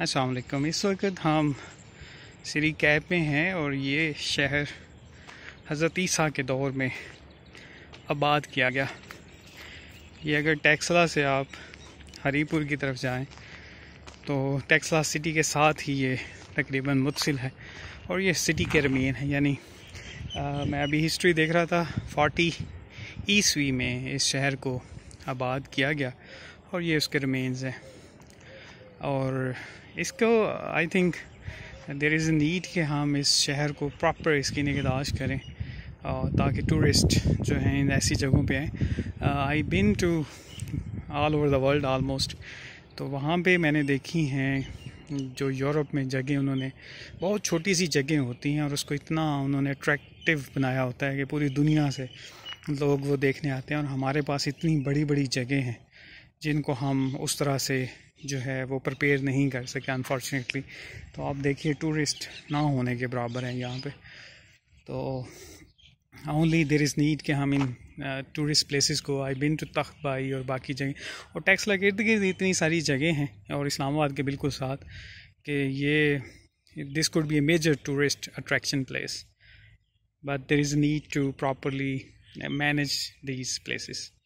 अस्सलाम वालेकुम इस वक्त हम श्री कैब में हैं और ये शहर हज़रत ईसा के दौर में आबाद किया गया ये अगर टैक्सला से आप हरीपुर की तरफ जाएं तो टैक्सला सिटी के साथ ही ये तकरीबन मुतसिल है और ये सिटी के रमीन है यानी मैं अभी हिस्ट्री देख रहा था फोटी ईस्वी में इस शहर को आबाद किया गया और ये उसके रमीन्स हैं और इसको I think there is need कि हम इस शहर को प्रॉपर इसकी निगदाश करें ताकि टूरिस्ट जो हैं इन ऐसी जगहों पे आएँ I been to all over the world almost तो वहाँ पे मैंने देखी हैं जो यूरोप में जगह उन्होंने बहुत छोटी सी जगह होती हैं और उसको इतना उन्होंने अट्रैक्टिव बनाया होता है कि पूरी दुनिया से लोग वो देखने आते हैं और हमारे पास इतनी बड़ी बड़ी जगह हैं जिनको हम उस तरह से जो है वो प्रिपेयर नहीं कर सके अनफॉर्चुनेटली तो आप देखिए टूरिस्ट ना होने के बराबर हैं यहाँ पे तो ओनली देर इज़ नीड कि हम इन टूरिस्ट uh, प्लेसेस को आई बिन टू तख्त बाई और बाकी जगह और टैक्स इर्द गिर्द इतनी सारी जगह हैं और इस्लामाबाद के बिल्कुल साथ कि ये this could be a major tourist attraction place but there is need to properly manage these Plessis